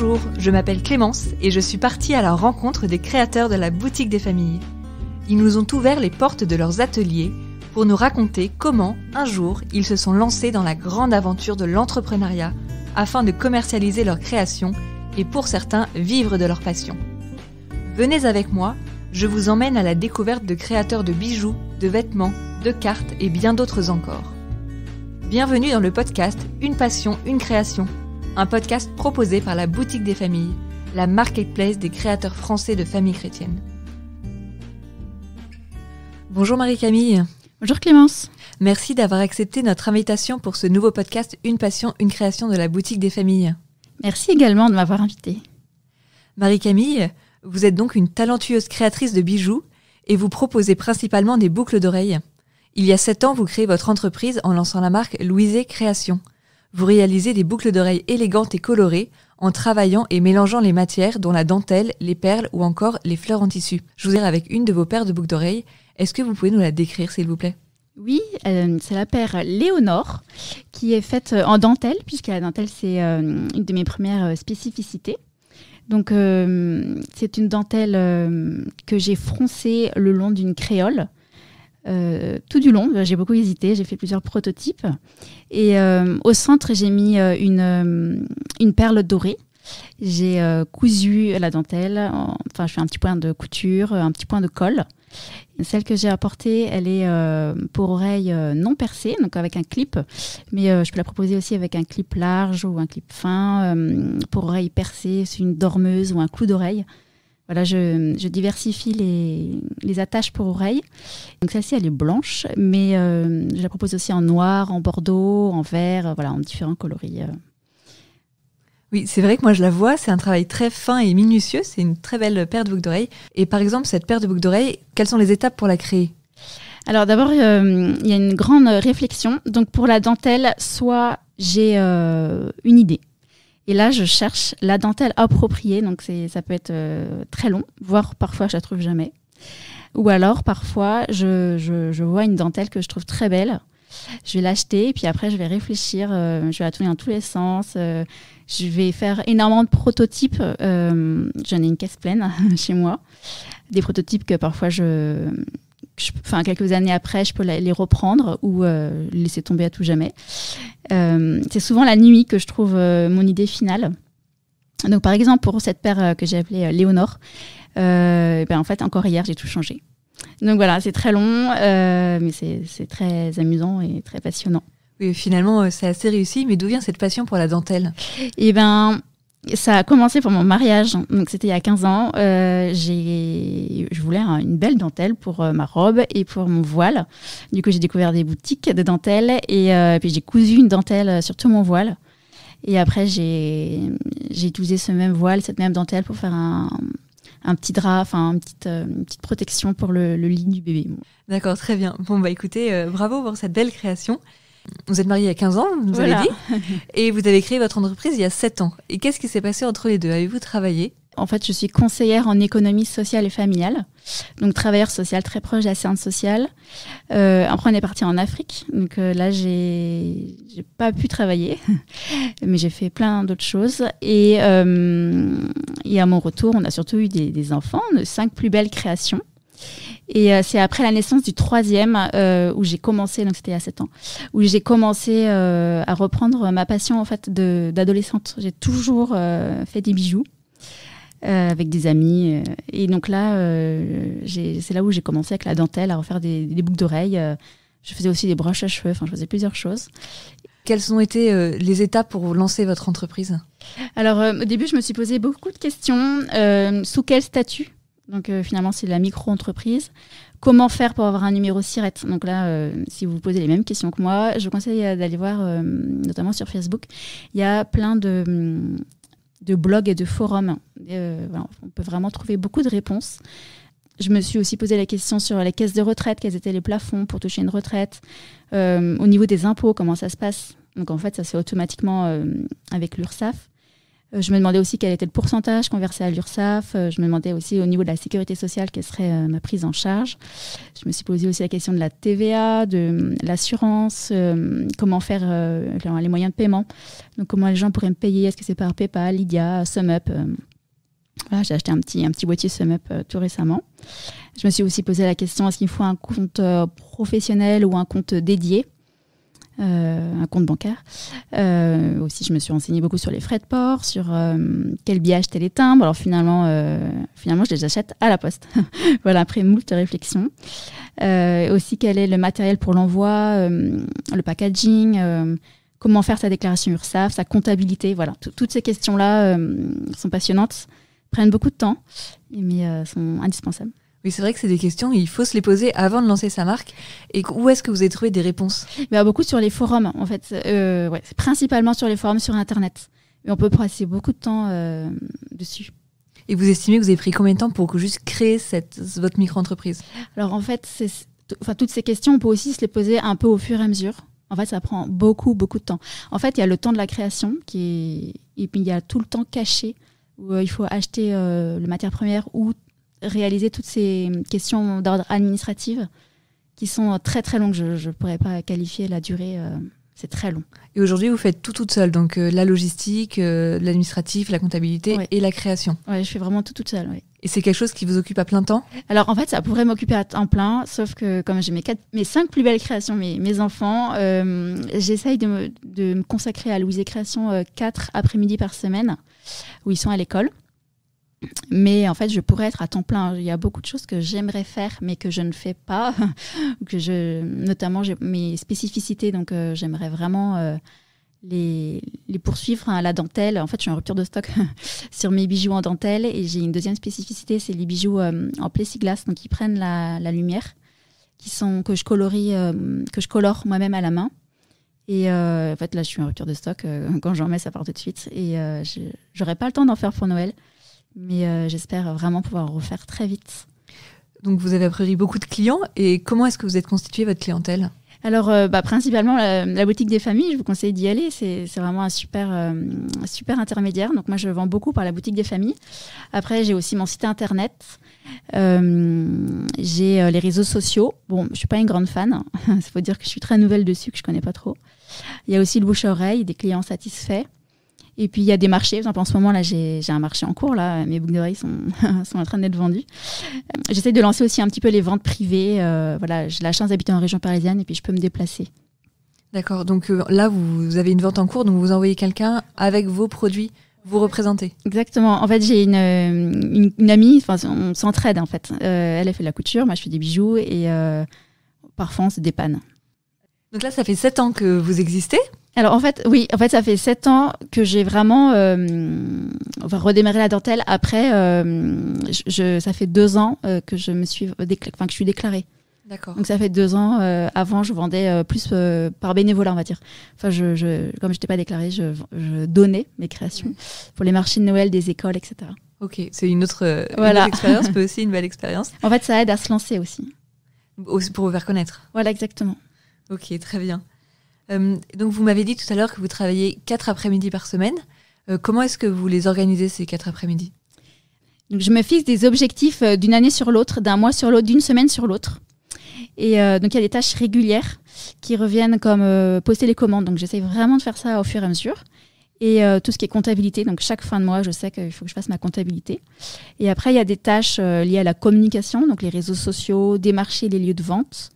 Bonjour, je m'appelle Clémence et je suis partie à la rencontre des créateurs de la boutique des familles. Ils nous ont ouvert les portes de leurs ateliers pour nous raconter comment, un jour, ils se sont lancés dans la grande aventure de l'entrepreneuriat afin de commercialiser leurs créations et pour certains vivre de leur passion. Venez avec moi, je vous emmène à la découverte de créateurs de bijoux, de vêtements, de cartes et bien d'autres encore. Bienvenue dans le podcast Une passion, une création un podcast proposé par la Boutique des Familles, la marketplace des créateurs français de familles chrétiennes. Bonjour Marie-Camille. Bonjour Clémence. Merci d'avoir accepté notre invitation pour ce nouveau podcast Une passion, une création de la Boutique des Familles. Merci également de m'avoir invitée. Marie-Camille, vous êtes donc une talentueuse créatrice de bijoux et vous proposez principalement des boucles d'oreilles. Il y a sept ans, vous créez votre entreprise en lançant la marque Louise Création vous réalisez des boucles d'oreilles élégantes et colorées en travaillant et mélangeant les matières dont la dentelle, les perles ou encore les fleurs en tissu. Je vous ai avec une de vos paires de boucles d'oreilles. Est-ce que vous pouvez nous la décrire, s'il vous plaît oui, euh, c'est la paire Léonore qui est faite euh, en dentelle, puisque la dentelle, c'est euh, une de mes premières spécificités. Donc, c'est une dentelle que j'ai froncée le long d'une créole euh, tout du long. J'ai beaucoup hésité, j'ai fait plusieurs prototypes. Et euh, au centre, j'ai mis euh, une, perle dorée. J'ai cousu la dentelle, enfin je fais un petit point de couture, un petit point de colle. Celle que j'ai apportée, elle est pour oreilles non percée, donc avec un clip, mais je peux la proposer aussi avec un clip large ou un clip fin. pour oreille percée, c'est une dormeuse ou un clou d'oreille. Voilà, je, diversifie les, attaches pour oreilles. Donc celle-ci, elle est blanche, mais euh, je la propose aussi en noir, en bordeaux, en vert, euh, voilà, en différents coloris. Euh. Oui, c'est vrai que moi je la vois, c'est un travail très fin et minutieux, c'est une très belle paire de boucles d'oreilles. Et par exemple, cette paire de boucles d'oreilles, quelles sont les étapes pour la créer Alors d'abord, il y a une grande réflexion. Donc pour la dentelle, soit j'ai une idée, et là, je cherche la dentelle appropriée. Donc, ça peut être euh, très long, voire parfois, je la trouve jamais. Ou alors, parfois, je, vois une dentelle que je trouve très belle. Je vais l'acheter, et puis après, je vais réfléchir. Euh, je vais la tourner dans tous les sens. Euh, je vais faire énormément de prototypes. J'en ai une caisse pleine chez moi. Des prototypes que parfois, je enfin quelques années après, je peux les reprendre ou euh, laisser tomber à tout jamais. Euh, c'est souvent la nuit que je trouve euh, mon idée finale. Donc par exemple pour cette paire que j'ai appelée Léonore, ben, en fait encore hier j'ai tout changé. Donc voilà, c'est très long, mais c'est très amusant et très passionnant. Oui, finalement, c'est assez réussi, mais d'où vient cette passion pour la dentelle Eh ben, ça a commencé pour mon mariage, donc c'était il y a 15 ans. Euh, je voulais une belle dentelle pour euh, ma robe et pour mon voile. Du coup, j'ai découvert des boutiques de dentelle et, euh, puis j'ai cousu une dentelle sur tout mon voile. Et après, j'ai utilisé ce même voile, cette même dentelle pour faire un, un petit drap, enfin une petite, euh, une petite protection pour le, lit du bébé. D'accord, très bien. Bon, bah écoutez, bravo pour cette belle création vous êtes mariée il y a 15 ans, vous avez dit, et vous avez créé votre entreprise il y a 7 ans. Et qu'est-ce qui s'est passé entre les deux Avez-vous travaillé en fait, je suis conseillère en économie sociale et familiale, donc travailleur social très proche de la séance sociale. Euh, après, on est parti en Afrique, donc euh, là, là, j'ai pas pu travailler, mais j'ai fait plein d'autres choses. Euh, et, à mon retour, on a surtout eu des, enfants, de cinq plus belles créations. Et euh, c'est après la naissance du troisième euh, où j'ai commencé, donc c'était à 7 ans, où j'ai commencé euh, à reprendre ma passion en fait d'adolescente. J'ai toujours euh, fait des bijoux euh, avec des amis. et donc là, c'est là où j'ai commencé avec la dentelle à refaire des, des boucles d'oreilles. je faisais aussi des broches à cheveux, enfin je faisais plusieurs choses. Quelles ont été les étapes pour lancer votre entreprise Alors, au début, je me suis posé beaucoup de questions. Euh, sous quel statut donc euh, finalement, c'est la micro-entreprise. Comment faire pour avoir un numéro SIRET Donc là, euh, si vous vous posez les mêmes questions que moi, je vous conseille euh, d'aller voir, notamment sur Facebook, il y a plein de, mm, de blogs et de forums. on peut vraiment trouver beaucoup de réponses. Je me suis aussi posé la question sur les caisses de retraite, quels étaient les plafonds pour toucher une retraite, au niveau des impôts, comment ça se passe. Donc en fait, ça se fait automatiquement avec l'URSSAF. Euh, je me demandais aussi quel était le pourcentage qu'on versait à l'URSSAF. Euh, je me demandais aussi au niveau de la sécurité sociale quelle serait euh, ma prise en charge. Je me suis posé aussi la question de la TVA, de l'assurance, comment faire les moyens de paiement. Donc comment les gens pourraient me payer Est-ce que c'est par PayPal, Lydia, SumUp j'ai acheté un petit, un petit boîtier SumUp tout récemment. Je me suis aussi posé la question est-ce qu'il faut un compte professionnel ou un compte dédié euh, un compte bancaire. Euh, aussi, je me suis renseignée beaucoup sur les frais de port, sur euh, quel billet acheter les timbres. Alors finalement, finalement, je les achète à la poste. voilà, après moult réflexions. aussi, quel est le matériel pour l'envoi, le packaging comment faire sa déclaration URSAF, sa comptabilité, voilà. Toutes ces questions-là sont passionnantes, prennent beaucoup de temps, mais sont indispensables. Oui, c'est vrai que c'est des questions, il faut se les poser avant de lancer sa marque. Et où est-ce que vous avez trouvé des réponses Beaucoup sur les forums, en fait. Euh, ouais, principalement sur les forums sur Internet. Mais on peut passer beaucoup de temps euh, dessus. Et vous estimez que vous avez pris combien de temps pour juste créer cette, votre micro-entreprise Alors en fait, enfin, toutes ces questions, on peut aussi se les poser un peu au fur et à mesure. En fait, ça prend beaucoup, beaucoup de temps. En fait, il y a le temps de la création qui est... et puis il y a tout le temps caché où euh, il faut acheter euh, le matière première ou réaliser toutes ces questions d'ordre administratif qui sont très très longues. Je ne pourrais pas qualifier la durée. Euh, c'est très long. Et aujourd'hui, vous faites tout toute seule, donc euh, la logistique, euh, l'administratif, la comptabilité et la création. Oui, je fais vraiment tout toute seule. Et c'est quelque chose qui vous occupe à plein temps Alors en fait, ça pourrait m'occuper à temps plein, sauf que comme j'ai mes, quatre, mes cinq plus belles créations, mes, mes enfants, j'essaye de me, de me, consacrer à Louise et Création quatre après-midi par semaine, où ils sont à l'école. Mais en fait, je pourrais être à temps plein. Il y a beaucoup de choses que j'aimerais faire, mais que je ne fais pas. que je, notamment mes spécificités. Donc, euh, j'aimerais vraiment euh, les, les, poursuivre hein, à la dentelle. En fait, je suis en rupture de stock sur mes bijoux en dentelle. Et j'ai une deuxième spécificité, c'est les bijoux euh, en plexiglas, donc qui prennent la, la lumière, qui sont que je colorie, que je colore moi-même à la main. Et en fait, là, je suis en rupture de stock. quand j'en mets, ça part tout de suite. Et j'aurais pas le temps d'en faire pour Noël. Mais euh, j'espère vraiment pouvoir refaire très vite. Donc vous avez a beaucoup de clients et comment est-ce que vous êtes constitué votre clientèle alors, euh, bah, principalement, la, boutique des familles, je vous conseille d'y aller. C'est vraiment un super, euh, super intermédiaire. Donc, moi, je vends beaucoup par la boutique des familles. Après, j'ai aussi mon site internet. j'ai les réseaux sociaux. Bon, je suis pas une grande fan. Il faut dire que je suis très nouvelle dessus, que je connais pas trop. Il y a aussi le bouche-oreille, des clients satisfaits. Et puis il y a des marchés. En ce moment là, j'ai un marché en cours là. Mes boucles d'oreilles sont, sont en train d'être vendues. Euh, j'essaie de lancer aussi un petit peu les ventes privées. Euh, voilà, j'ai la chance d'habiter en région parisienne et puis je peux me déplacer. D'accord. Donc euh, là, vous, avez une vente en cours, donc vous envoyez quelqu'un avec vos produits. Vous représentez Exactement. En fait, j'ai une, une, amie, on s'entraide en fait. elle, fait de la couture, moi je fais des bijoux et parfois on se dépanne. Donc là, ça fait sept ans que vous existez alors en fait, oui, en fait, ça fait sept ans que j'ai vraiment euh, redémarré la dentelle. Après, euh, ça fait deux ans euh, que je me suis, déclarée. D'accord. Donc ça fait deux ans. avant, je vendais plus par bénévolat, on va dire. Enfin, comme je n'étais pas déclarée, je, donnais mes créations pour les marchés de Noël des écoles, etc. Ok, c'est une autre, une expérience, mais aussi une belle expérience. En fait, ça aide à se lancer aussi. Pour vous faire connaître. Voilà, exactement. Ok, très bien. Euh, donc vous m'avez dit tout à l'heure que vous travaillez quatre après-midi par semaine. Euh, comment est-ce que vous les organisez ces quatre après-midi donc, je me fixe des objectifs euh, d'une année sur l'autre, d'un mois sur l'autre, d'une semaine sur l'autre. Et donc, il y a des tâches régulières qui reviennent comme poster les commandes. Donc, j'essaie vraiment de faire ça au fur et à mesure. Et tout ce qui est comptabilité. Donc, chaque fin de mois, je sais qu'il faut que je fasse ma comptabilité. Et après, il y a des tâches liées à la communication, donc les réseaux sociaux, démarcher les lieux de vente,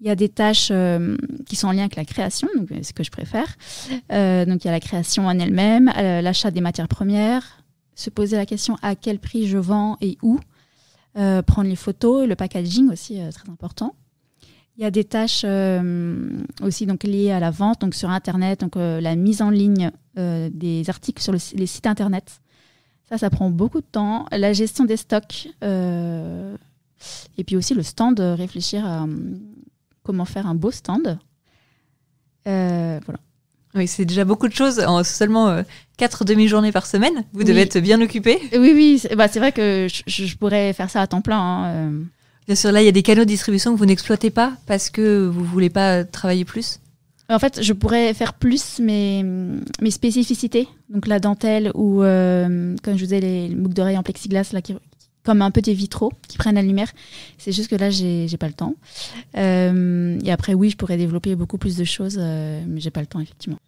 il y a des tâches euh, qui sont en lien avec la création, donc euh, ce que je préfère. Euh, donc il y a la création en elle-même, l'achat des matières premières, se poser la question à quel prix je vends et où, prendre les photos, le packaging aussi très important. Il y a des tâches aussi donc liées à la vente, donc sur internet, donc la mise en ligne des articles sur les sites internet. Ça, ça prend beaucoup de temps. La gestion des stocks. Et puis aussi le stand, réfléchir à, comment faire un beau stand. Euh, voilà. Oui, c'est déjà beaucoup de choses en seulement euh, quatre demi-journées par semaine. Vous devez être bien occupé. Euh, oui, oui, c'est bah, vrai que je, pourrais faire ça à temps plein. Hein, bien sûr, là, il y a des canaux de distribution que vous n'exploitez pas parce que vous voulez pas travailler plus. En fait, je pourrais faire plus mes, mes spécificités, donc la dentelle ou, comme je vous disais, les, les boucles d'oreilles en plexiglas là, qui, comme un peu des vitraux qui prennent la lumière. C'est juste que là, j'ai pas le temps. Euh, et après, oui, je pourrais développer beaucoup plus de choses, euh, mais j'ai pas le temps, effectivement.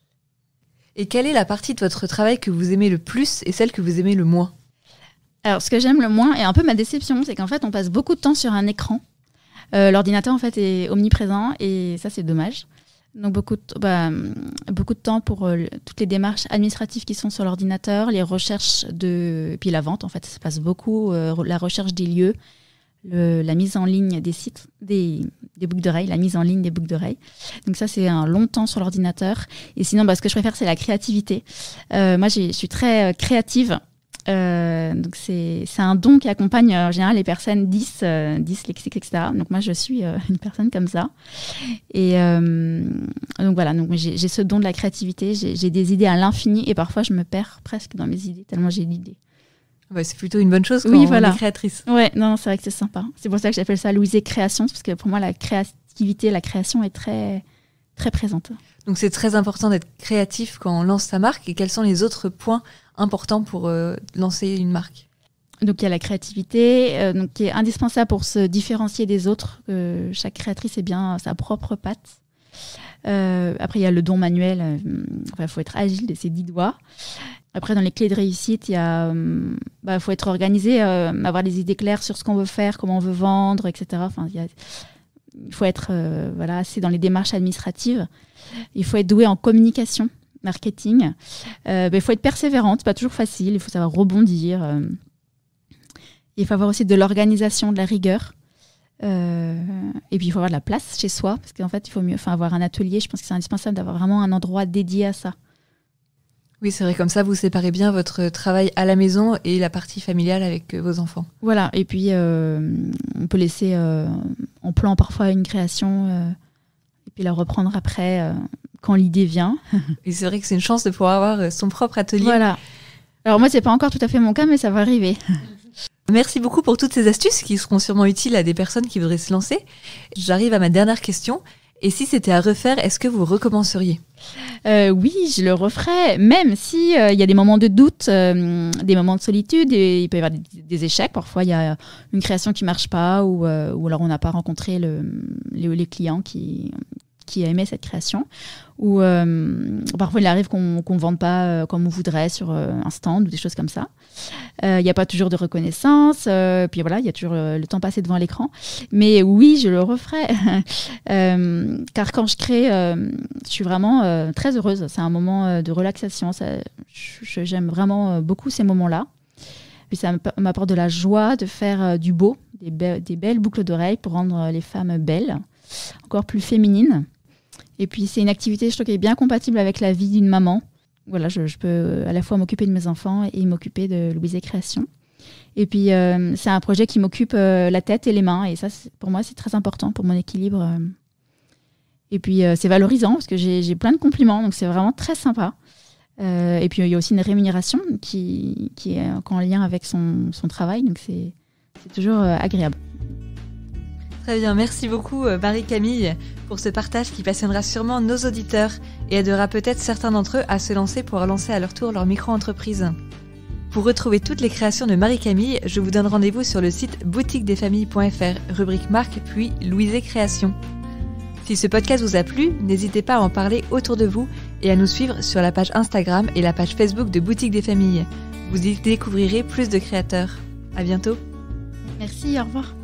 Et quelle est la partie de votre travail que vous aimez le plus et celle que vous aimez le moins Alors, ce que j'aime le moins, et un peu ma déception, c'est qu'en fait, on passe beaucoup de temps sur un écran. Euh, l'ordinateur, en fait, est omniprésent, et ça, c'est dommage. Donc beaucoup de, bah, beaucoup de temps pour euh, toutes les démarches administratives qui sont sur l'ordinateur, les recherches de... puis la vente, en fait, ça se passe beaucoup, euh, la recherche des lieux, la mise en ligne des sites, des, des boucles d'oreilles, la mise en ligne des boucles d'oreilles. Donc ça, c'est un long temps sur l'ordinateur. Et sinon, bah, ce que je préfère, c'est la créativité. Euh, moi, je suis très euh, créative. Euh, donc c'est un don qui accompagne euh, en général les personnes 10, euh, dyslexiques, etc. Donc moi je suis une personne comme ça. Et donc voilà, donc j'ai ce don de la créativité, j'ai des idées à l'infini et parfois je me perds presque dans mes idées tellement j'ai l'idée Ouais, c'est plutôt une bonne chose quand oui, on est créatrice. Ouais, non, c'est vrai que c'est sympa. C'est pour ça que j'appelle ça Louise Création, parce que pour moi la créativité, la création est très très présente. Donc c'est très important d'être créatif quand on lance sa marque. Et quels sont les autres points importants pour euh, lancer une marque donc il y a la créativité, euh, donc, qui est indispensable pour se différencier des autres. Euh, chaque créatrice est bien sa propre patte. après il y a le don manuel, il faut être agile de ses dix doigts. Après dans les clés de réussite, il y bah, faut être organisé, avoir des idées claires sur ce qu'on veut faire, comment on veut vendre, etc. Enfin il y a il faut être euh, voilà, assez dans les démarches administratives. Il faut être doué en communication, marketing. Euh, ben, il faut être persévérante, pas toujours facile. Il faut savoir rebondir. Euh. il faut avoir aussi de l'organisation, de la rigueur. et puis il faut avoir de la place chez soi, parce qu'en fait, il faut mieux, avoir un atelier. Je pense que c'est indispensable d'avoir vraiment un endroit dédié à ça. Oui, c'est vrai, comme ça, vous séparez bien votre travail à la maison et la partie familiale avec euh, vos enfants. Voilà, et puis euh, on peut laisser euh, en plan parfois une création et puis la reprendre après quand l'idée vient. et c'est vrai que c'est une chance de pouvoir avoir son propre atelier. Voilà. Alors moi, c'est pas encore tout à fait mon cas, mais ça va arriver. Merci beaucoup pour toutes ces astuces qui seront sûrement utiles à des personnes qui voudraient se lancer. J'arrive à ma dernière question. Et si c'était à refaire, est-ce que vous recommenceriez euh, oui, je le referais, même si euh, il y a des moments de doute, euh, des moments de solitude, et il peut y avoir des, échecs. Parfois, il y a une création qui marche pas, ou, alors on n'a pas rencontré les clients qui, qui a aimé cette création. Ou euh, parfois il arrive qu'on ne vende pas euh, comme on voudrait sur euh, un stand ou des choses comme ça. Il n'y a pas toujours de reconnaissance. puis voilà, il y a toujours le temps passé devant l'écran. Mais oui, je le referai. car quand je crée, je suis vraiment très heureuse. C'est un moment de relaxation. J'aime vraiment beaucoup ces moments-là. Puis ça m'apporte de la joie de faire du beau, des, des belles boucles d'oreilles pour rendre les femmes belles, encore plus féminines. Et puis c'est une activité, je trouve, qui est bien compatible avec la vie d'une maman. Voilà, je, peux euh, à la fois m'occuper de mes enfants et m'occuper de Louise et Création. Et puis euh, c'est un projet qui m'occupe euh, la tête et les mains. Et ça, pour moi, c'est très important pour mon équilibre. Et puis c'est valorisant parce que j'ai plein de compliments, donc c'est vraiment très sympa. et puis il y a aussi une rémunération qui, est en lien avec son travail, donc c'est toujours agréable. Très bien, merci beaucoup euh, Marie-Camille pour ce partage qui passionnera sûrement nos auditeurs et aidera peut-être certains d'entre eux à se lancer pour relancer à leur tour leur micro-entreprise. Pour retrouver toutes les créations de Marie-Camille, je vous donne rendez-vous sur le site boutiquedesfamilles.fr, rubrique marque, puis Louisée Création. Si ce podcast vous a plu, n'hésitez pas à en parler autour de vous et à nous suivre sur la page Instagram et la page Facebook de Boutique des Familles. Vous y découvrirez plus de créateurs. À bientôt. Merci, au revoir.